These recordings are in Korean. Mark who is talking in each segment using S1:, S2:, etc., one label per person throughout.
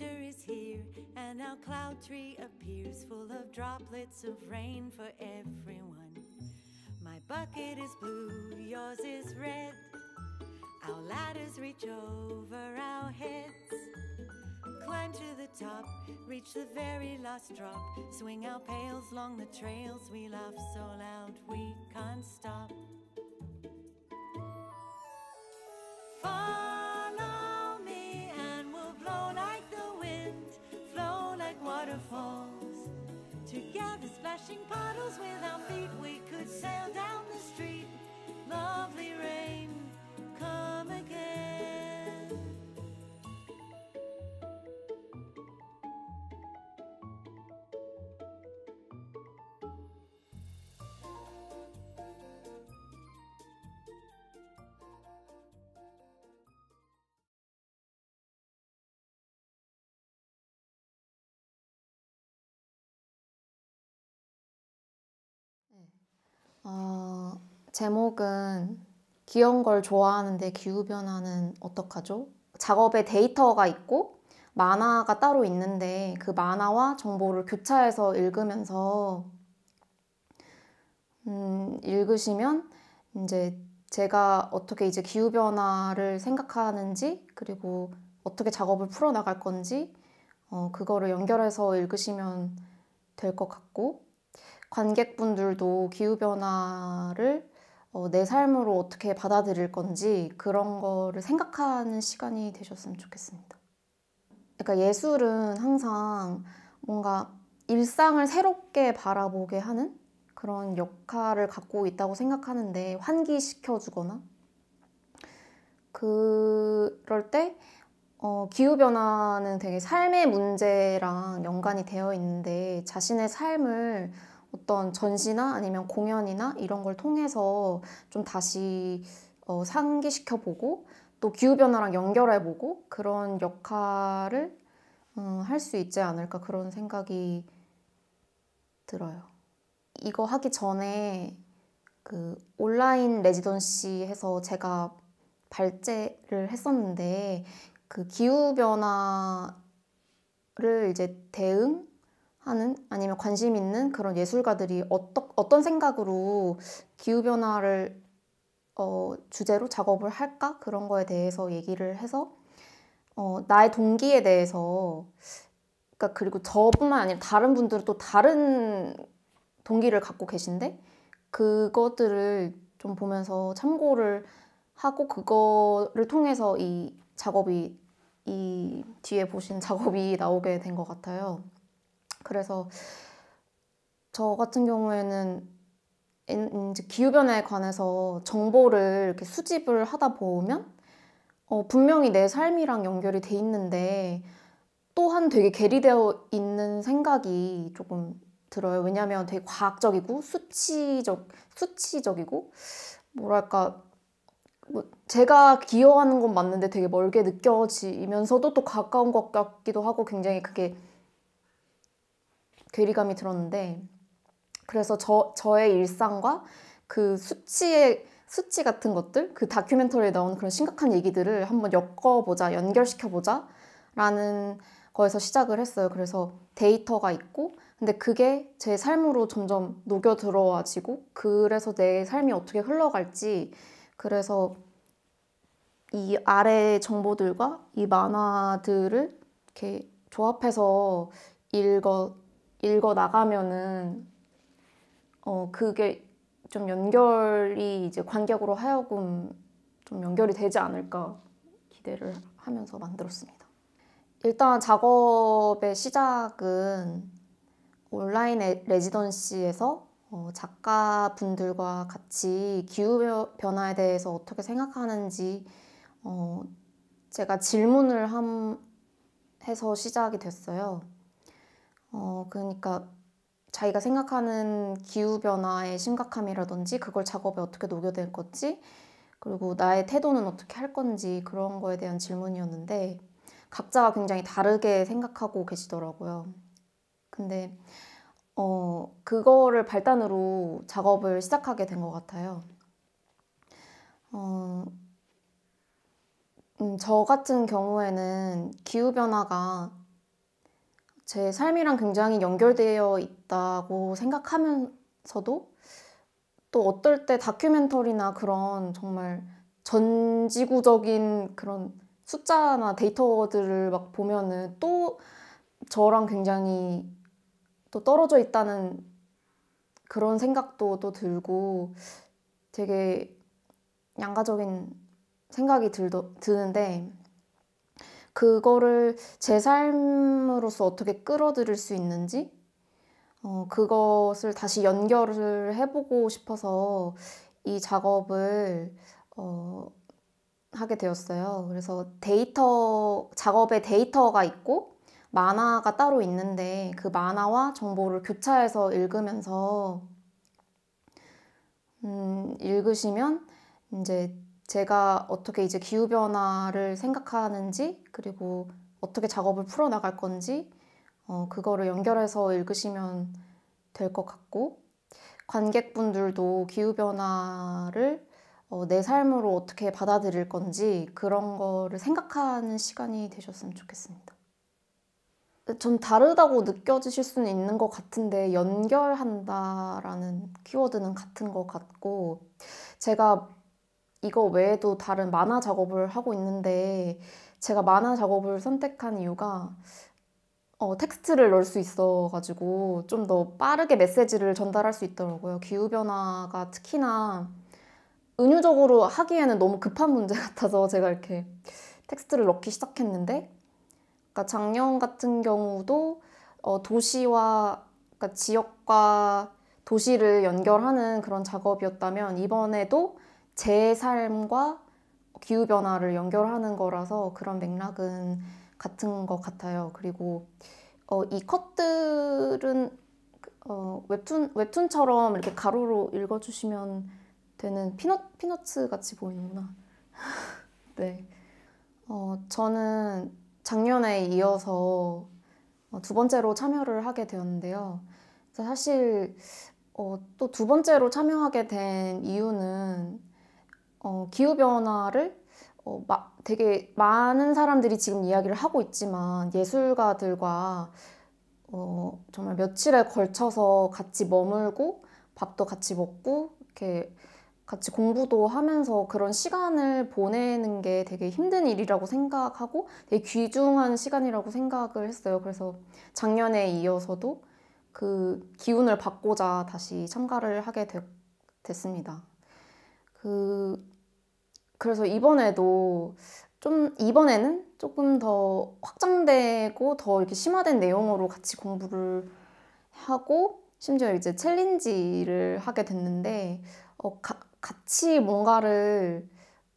S1: winter is here, and our cloud tree appears full of droplets of rain for everyone. My bucket is blue, yours is red. Our ladders reach over our heads. Climb to the top, reach the very last drop. Swing our pails along the trails we laugh so loud we can't stop. 어, 제목은 귀여운 걸 좋아하는데 기후변화는 어떡하죠? 작업에 데이터가 있고 만화가 따로 있는데 그 만화와 정보를 교차해서 읽으면서 음, 읽으시면 이제 제가 어떻게 이제 기후변화를 생각하는지 그리고 어떻게 작업을 풀어나갈 건지 어, 그거를 연결해서 읽으시면 될 것 같고 관객분들도 기후변화를 어, 내 삶으로 어떻게 받아들일 건지 그런 거를 생각하는 시간이 되셨으면 좋겠습니다. 그러니까 예술은 항상 뭔가 일상을 새롭게 바라보게 하는 그런 역할을 갖고 있다고 생각하는데 환기시켜주거나 그럴 때 기후변화는 되게 삶의 문제랑 연관이 되어 있는데 자신의 삶을 어떤 전시나 아니면 공연이나 이런 걸 통해서 좀 다시 어, 상기시켜보고 또 기후변화랑 연결해보고 그런 역할을 음, 어, 할수 있지 않을까 그런 생각이 들어요. 이거 하기 전에 그 온라인 레지던시 해서 제가 발제를 했었는데 그 기후 변화를 이제 대응하는 아니면 관심 있는 그런 예술가들이 어떠, 어떤 생각으로 기후 변화를 어, 주제로 작업을 할까 그런 거에 대해서 얘기를 해서 어, 나의 동기에 대해서 그러니까 그리고 저뿐만 아니라 다른 분들은 또 다른 동기를 갖고 계신데 그것들을 좀 보면서 참고를 하고 그거를 통해서 이 작업이 이 뒤에 보신 작업이 나오게 된 것 같아요. 그래서 저 같은 경우에는 이제 기후변화에 관해서 정보를 이렇게 수집을 하다 보면 어, 분명히 내 삶이랑 연결이 돼 있는데 또한 되게 괴리되어 있는 생각이 조금 들어요. 왜냐하면 되게 과학적이고 수치적 수치적이고 뭐랄까 뭐 제가 기여하는 건 맞는데 되게 멀게 느껴지면서도 또 가까운 것 같기도 하고 굉장히 그게 괴리감이 들었는데 그래서 저 저의 일상과 그 수치의 수치 같은 것들 그 다큐멘터리에 나오는 그런 심각한 얘기들을 한번 엮어보자 연결시켜보자 라는 거에서 시작을 했어요 그래서 데이터가 있고 근데 그게 제 삶으로 점점 녹여 들어와지고 그래서 내 삶이 어떻게 흘러갈지 그래서 이 아래 정보들과 이 만화들을 이렇게 조합해서 읽어 읽어 나가면은 어 그게 좀 연결이 이제 관객으로 하여금 좀 연결이 되지 않을까 기대를 하면서 만들었습니다. 일단 작업의 시작은 온라인 레지던시에서 어, 작가분들과 같이 기후변화에 대해서 어떻게 생각하는지 어, 제가 질문을 함, 해서 시작이 됐어요. 어, 그러니까 자기가 생각하는 기후변화의 심각함이라든지 그걸 작업에 어떻게 녹여낼 건지 그리고 나의 태도는 어떻게 할 건지 그런 거에 대한 질문이었는데 각자가 굉장히 다르게 생각하고 계시더라고요. 근데 어, 그거를 발단으로 작업을 시작하게 된 것 같아요. 어, 음, 저 같은 경우에는 기후변화가 제 삶이랑 굉장히 연결되어 있다고 생각하면서도 또 어떨 때 다큐멘터리나 그런 정말 전 지구적인 그런 숫자나 데이터들을 막 보면은 또 저랑 굉장히 또 떨어져 있다는 그런 생각도 또 들고 되게 양가적인 생각이 들도, 드는데 그거를 제 삶으로서 어떻게 끌어들일 수 있는지 어, 그것을 다시 연결을 해보고 싶어서 이 작업을 어, 하게 되었어요. 그래서 데이터 작업에 데이터가 있고 만화가 따로 있는데 그 만화와 정보를 교차해서 읽으면서 음, 읽으시면 이제 제가 어떻게 이제 기후 변화를 생각하는지 그리고 어떻게 작업을 풀어 나갈 건지 어, 그거를 연결해서 읽으시면 될 것 같고 관객분들도 기후 변화를 어, 내 삶으로 어떻게 받아들일 건지 그런 거를 생각하는 시간이 되셨으면 좋겠습니다. 좀 다르다고 느껴지실 수는 있는 것 같은데 연결한다라는 키워드는 같은 것 같고 제가 이거 외에도 다른 만화 작업을 하고 있는데 제가 만화 작업을 선택한 이유가 어, 텍스트를 넣을 수 있어가지고 좀 더 빠르게 메시지를 전달할 수 있더라고요. 기후변화가 특히나 은유적으로 하기에는 너무 급한 문제 같아서 제가 이렇게 텍스트를 넣기 시작했는데 그러니까 작년 같은 경우도 어, 도시와 그러니까 지역과 도시를 연결하는 그런 작업이었다면 이번에도 제 삶과 기후 변화를 연결하는 거라서 그런 맥락은 같은 것 같아요. 그리고 어, 이 컷들은 어, 웹툰 웹툰처럼 이렇게 가로로 읽어주시면 되는 피넛 피넛 같이 보이는구나. 네. 어, 저는 작년에 이어서 어, 두 번째로 참여를 하게 되었는데요. 사실 어, 또 두 번째로 참여하게 된 이유는 어, 기후변화를 어, 마, 되게 많은 사람들이 지금 이야기를 하고 있지만 예술가들과 어, 정말 며칠에 걸쳐서 같이 머물고 밥도 같이 먹고 이렇게 같이 공부도 하면서 그런 시간을 보내는 게 되게 힘든 일이라고 생각하고 되게 귀중한 시간이라고 생각을 했어요. 그래서 작년에 이어서도 그 기운을 받고자 다시 참가를 하게 되, 됐습니다. 그 그래서 이번에도 좀 이번에는 조금 더 확장되고 더 이렇게 심화된 내용으로 같이 공부를 하고 심지어 이제 챌린지를 하게 됐는데 어, 가, 같이 뭔가를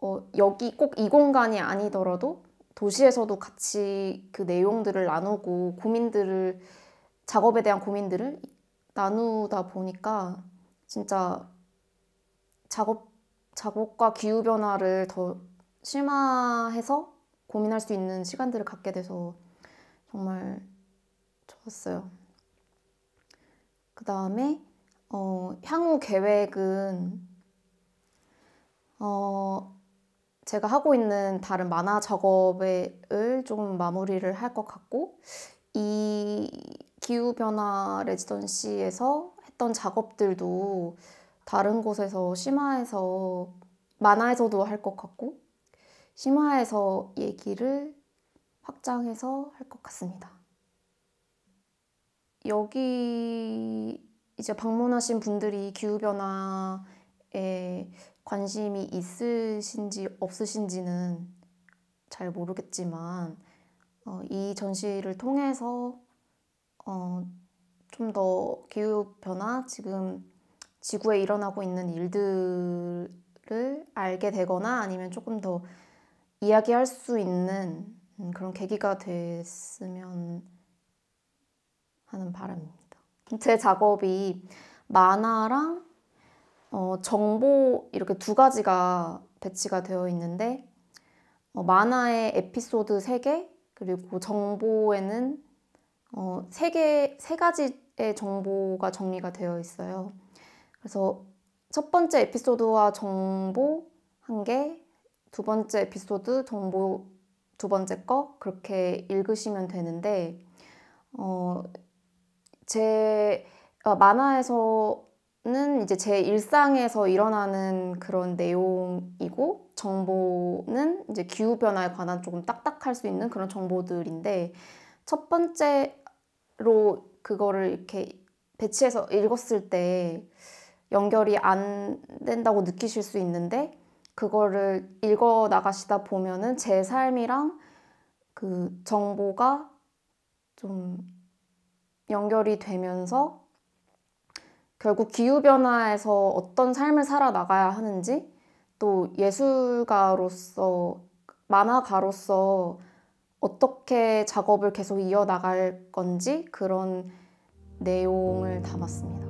S1: 어, 여기 꼭 이 공간이 아니더라도 도시에서도 같이 그 내용들을 나누고 고민들을 작업에 대한 고민들을 나누다 보니까 진짜 작업 작업과 기후 변화를 더 심화해서 고민할 수 있는 시간들을 갖게 돼서 정말 좋았어요. 그 다음에 어, 향후 계획은 어, 제가 하고 있는 다른 만화 작업을 좀 마무리를 할 것 같고 이 기후변화 레지던시에서 했던 작업들도 다른 곳에서 심화해서 만화에서도 할 것 같고 심화해서 얘기를 확장해서 할 것 같습니다. 여기 이제 방문하신 분들이 기후변화에 관심이 있으신지 없으신지는 잘 모르겠지만 어, 이 전시를 통해서 어, 좀 더 기후 변화 지금 지구에 일어나고 있는 일들을 알게 되거나 아니면 조금 더 이야기할 수 있는 음, 그런 계기가 됐으면 하는 바람입니다. 제 작업이 만화랑 어, 정보 이렇게 두 가지가 배치가 되어 있는데 어, 만화의 에피소드 3개 그리고 정보에는 어, 3개, 3가지의 정보가 정리가 되어 있어요. 그래서 첫 번째 에피소드와 정보 한 개, 두 번째 에피소드, 정보 두 번째 거 그렇게 읽으시면 되는데 어, 제 아, 만화에서 는 이제 제 일상에서 일어나는 그런 내용이고 정보는 이제 기후 변화에 관한 조금 딱딱할 수 있는 그런 정보들인데 첫 번째로 그거를 이렇게 배치해서 읽었을 때 연결이 안 된다고 느끼실 수 있는데 그거를 읽어 나가시다 보면은 제 삶이랑 그 정보가 좀 연결이 되면서 결국 기후변화에서 어떤 삶을 살아나가야 하는지 또 예술가로서 만화가로서 어떻게 작업을 계속 이어나갈 건지 그런 내용을 담았습니다.